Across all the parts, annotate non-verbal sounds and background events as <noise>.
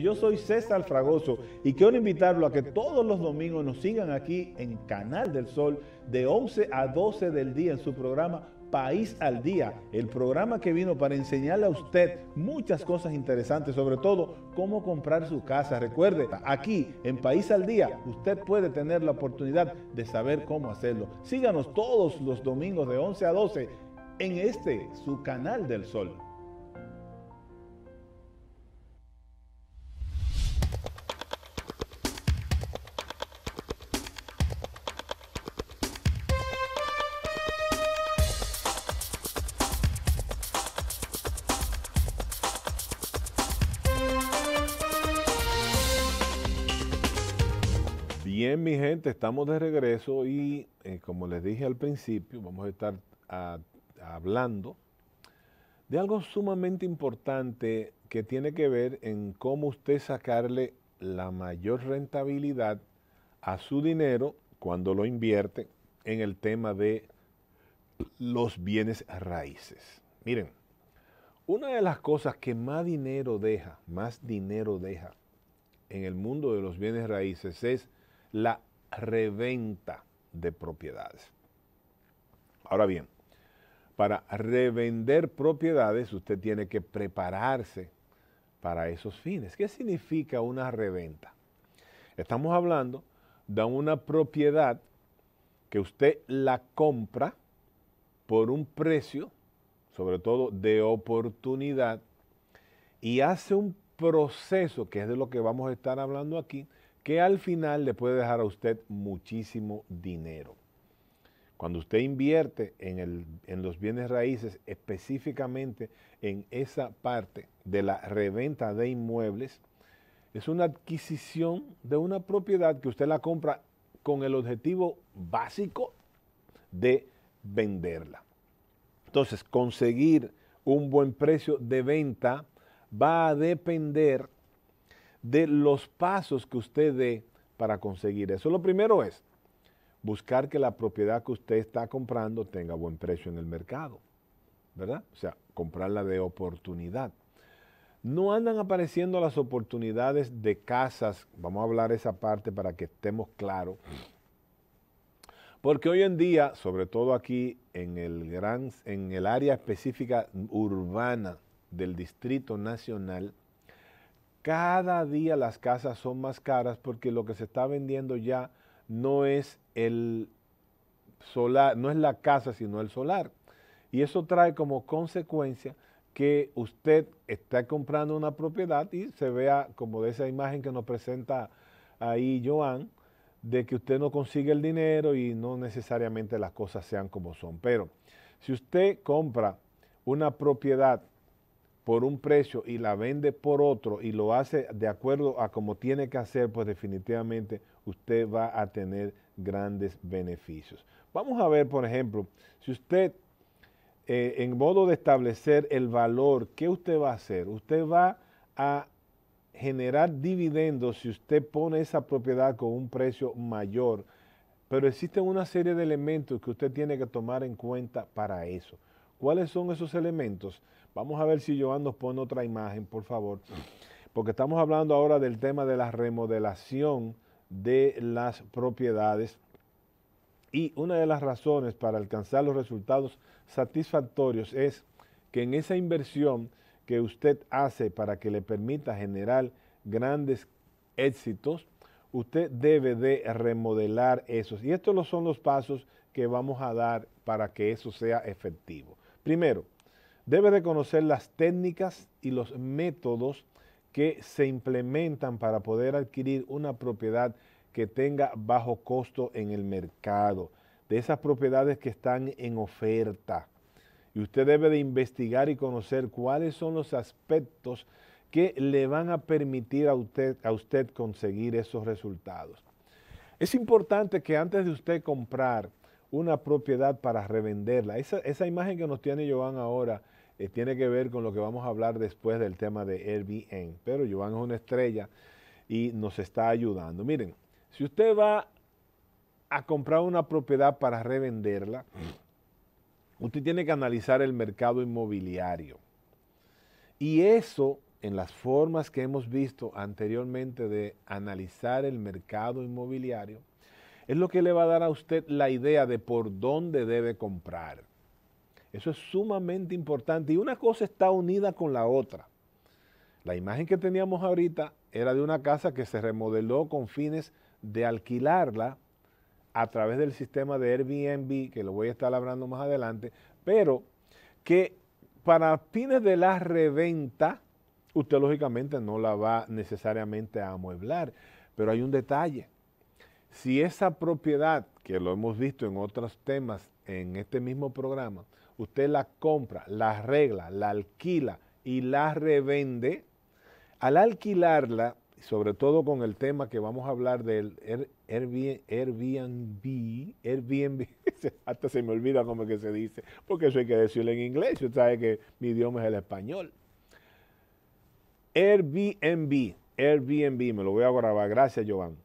Yo soy César Fragoso y quiero invitarlo a que todos los domingos nos sigan aquí en Canal del Sol de 11 a 12 del día en su programa País al Día, el programa que vino para enseñarle a usted muchas cosas interesantes, sobre todo cómo comprar su casa. Recuerde, aquí en País al Día usted puede tener la oportunidad de saber cómo hacerlo. Síganos todos los domingos de 11 a 12 en este, su Canal del Sol. Bien, mi gente, estamos de regreso y eh, como les dije al principio, vamos a estar hablando de algo sumamente importante que tiene que ver en cómo usted sacarle la mayor rentabilidad a su dinero cuando lo invierte en el tema de los bienes raíces. Miren, una de las cosas que más dinero deja, más dinero deja en el mundo de los bienes raíces es la reventa de propiedades. Ahora bien, para revender propiedades usted tiene que prepararse para esos fines. ¿Qué significa una reventa? Estamos hablando de una propiedad que usted la compra por un precio, sobre todo de oportunidad, y hace un proceso, que es de lo que vamos a estar hablando aquí, que al final le puede dejar a usted muchísimo dinero. Cuando usted invierte en, los bienes raíces, específicamente en esa parte de la reventa de inmuebles, es una adquisición de una propiedad que usted la compra con el objetivo básico de venderla. Entonces, conseguir un buen precio de venta va a depender de los pasos que usted dé para conseguir eso. Lo primero es buscar que la propiedad que usted está comprando tenga buen precio en el mercado, ¿verdad? O sea, comprarla de oportunidad. No andan apareciendo las oportunidades de casas, vamos a hablar esa parte para que estemos claros, porque hoy en día, sobre todo aquí en el, gran, en el área específica urbana del Distrito Nacional, cada día las casas son más caras porque lo que se está vendiendo ya no es el solar, no es la casa, sino el solar. Y eso trae como consecuencia que usted está comprando una propiedad y se vea como de esa imagen que nos presenta ahí Joan, de que usted no consigue el dinero y no necesariamente las cosas sean como son. Pero si usted compra una propiedad por un precio y la vende por otro y lo hace de acuerdo a como tiene que hacer, pues definitivamente usted va a tener grandes beneficios. Vamos a ver, por ejemplo, si usted, eh, en modo de establecer el valor, ¿qué usted va a hacer? Usted va a generar dividendos si usted pone esa propiedad con un precio mayor, pero existen una serie de elementos que usted tiene que tomar en cuenta para eso. ¿Cuáles son esos elementos? Vamos a ver si Joan nos pone otra imagen, por favor, porque estamos hablando ahora del tema de la remodelación de las propiedades y una de las razones para alcanzar los resultados satisfactorios es que en esa inversión que usted hace para que le permita generar grandes éxitos, usted debe de remodelar esos. Y estos son los pasos que vamos a dar para que eso sea efectivo. Primero, debe de conocer las técnicas y los métodos que se implementan para poder adquirir una propiedad que tenga bajo costo en el mercado, de esas propiedades que están en oferta. Y usted debe de investigar y conocer cuáles son los aspectos que le van a permitir a usted, a usted conseguir esos resultados. Es importante que antes de usted comprar una propiedad para revenderla, esa, esa imagen que nos tiene Joan ahora, eh, tiene que ver con lo que vamos a hablar después del tema de Airbnb. Pero Joan es una estrella y nos está ayudando. Miren, si usted va a comprar una propiedad para revenderla, usted tiene que analizar el mercado inmobiliario. Y eso, en las formas que hemos visto anteriormente de analizar el mercado inmobiliario, es lo que le va a dar a usted la idea de por dónde debe comprar. Eso es sumamente importante y una cosa está unida con la otra. La imagen que teníamos ahorita era de una casa que se remodeló con fines de alquilarla a través del sistema de Airbnb, que lo voy a estar hablando más adelante, pero que para fines de la reventa, usted lógicamente no la va necesariamente a amueblar, pero hay un detalle. Si esa propiedad, que lo hemos visto en otros temas en este mismo programa, usted la compra, la arregla, la alquila y la revende, al alquilarla, sobre todo con el tema que vamos a hablar del Airbnb, Airbnb, <laughs> hasta se me olvida cómo es que se dice, porque eso hay que decirlo en inglés, usted sabe que mi idioma es el español. Airbnb, Airbnb, me lo voy a grabar, gracias Giovanni.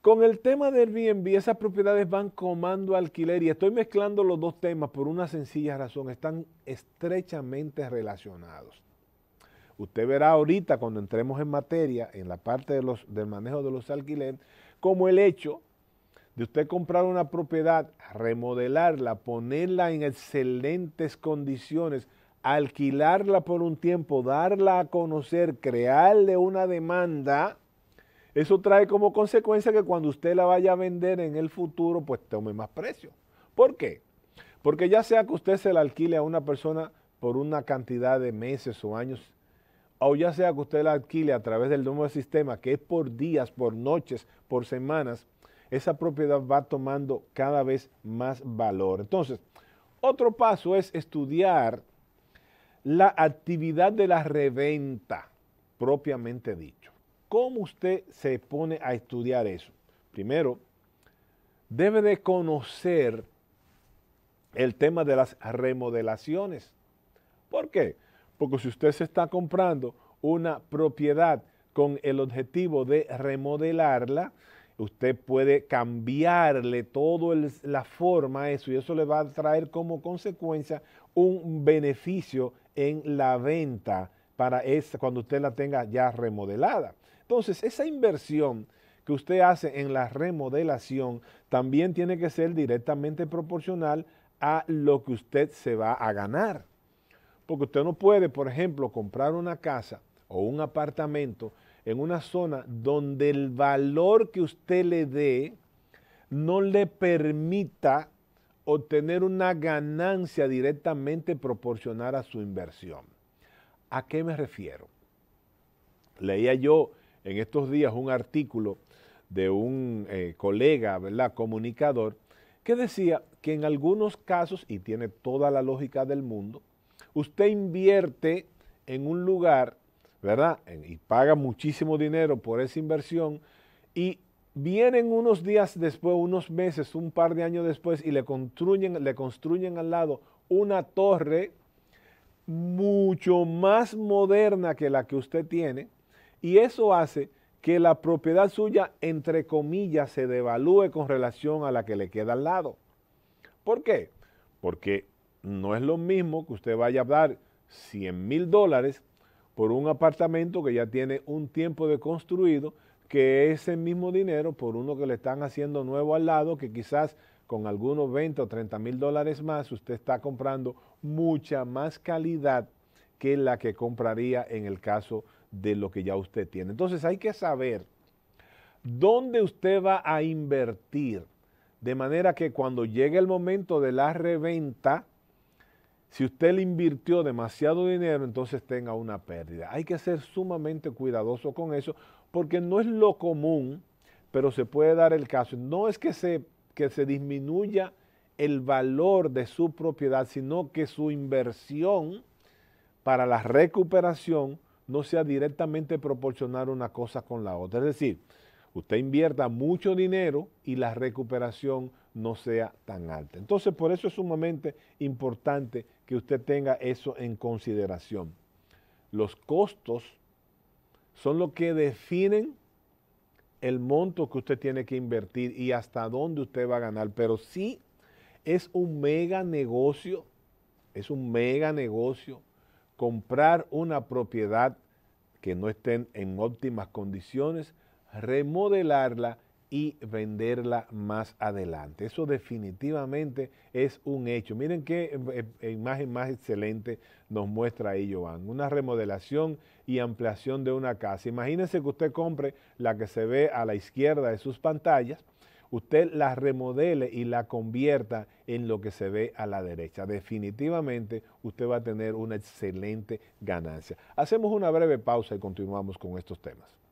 Con el tema del Airbnb, esas propiedades van comando alquiler y estoy mezclando los dos temas por una sencilla razón, están estrechamente relacionados. Usted verá ahorita cuando entremos en materia, en la parte del manejo de los alquileres, como el hecho de usted comprar una propiedad, remodelarla, ponerla en excelentes condiciones, alquilarla por un tiempo, darla a conocer, crearle una demanda, eso trae como consecuencia que cuando usted la vaya a vender en el futuro, pues tome más precio. ¿Por qué? Porque ya sea que usted se la alquile a una persona por una cantidad de meses o años, o ya sea que usted la alquile a través del nuevo sistema, que es por días, por noches, por semanas, esa propiedad va tomando cada vez más valor. Entonces, otro paso es estudiar la actividad de la reventa, propiamente dicho. ¿Cómo usted se pone a estudiar eso? Primero, debe de conocer el tema de las remodelaciones. ¿Por qué? Porque si usted se está comprando una propiedad con el objetivo de remodelarla, usted puede cambiarle todo la forma a eso y eso le va a traer como consecuencia un beneficio en la venta para cuando usted la tenga ya remodelada. Entonces, esa inversión que usted hace en la remodelación también tiene que ser directamente proporcional a lo que usted se va a ganar. Porque usted no puede, por ejemplo, comprar una casa o un apartamento en una zona donde el valor que usted le dé no le permita obtener una ganancia directamente proporcional a su inversión. ¿A qué me refiero? Leía yo en estos días un artículo de un eh, colega, ¿verdad? comunicador, que decía que en algunos casos, y tiene toda la lógica del mundo, usted invierte en un lugar, ¿verdad? y paga muchísimo dinero por esa inversión y vienen unos días después, unos meses, un par de años después y le construyen, le construyen al lado una torre mucho más moderna que la que usted tiene y eso hace que la propiedad suya, entre comillas, se devalúe con relación a la que le queda al lado. ¿Por qué? Porque no es lo mismo que usted vaya a dar 100 mil dólares por un apartamento que ya tiene un tiempo de construido que ese mismo dinero por uno que le están haciendo nuevo al lado, que quizás con algunos 20 o 30 mil dólares más, usted está comprando mucha más calidad que la que compraría en el caso de lo que ya usted tiene. Entonces hay que saber dónde usted va a invertir, de manera que cuando llegue el momento de la reventa, si usted le invirtió demasiado dinero, entonces tenga una pérdida. Hay que ser sumamente cuidadoso con eso porque no es lo común, pero se puede dar el caso. No es que se, que se disminuya el valor de su propiedad, sino que su inversión para la recuperación no sea directamente proporcionar una cosa con la otra. Es decir, usted invierta mucho dinero y la recuperación no sea tan alta. Entonces, por eso es sumamente importante que usted tenga eso en consideración. Los costos son los que definen el monto que usted tiene que invertir y hasta dónde usted va a ganar. Pero sí es un mega negocio, es un mega negocio comprar una propiedad que no estén en óptimas condiciones, remodelarla y venderla más adelante. Eso definitivamente es un hecho. Miren qué eh, eh, imagen más excelente nos muestra ahí Joan. Una remodelación y ampliación de una casa. Imagínense que usted compre la que se ve a la izquierda de sus pantallas. Usted la remodele y la convierta en lo que se ve a la derecha. Definitivamente usted va a tener una excelente ganancia. Hacemos una breve pausa y continuamos con estos temas.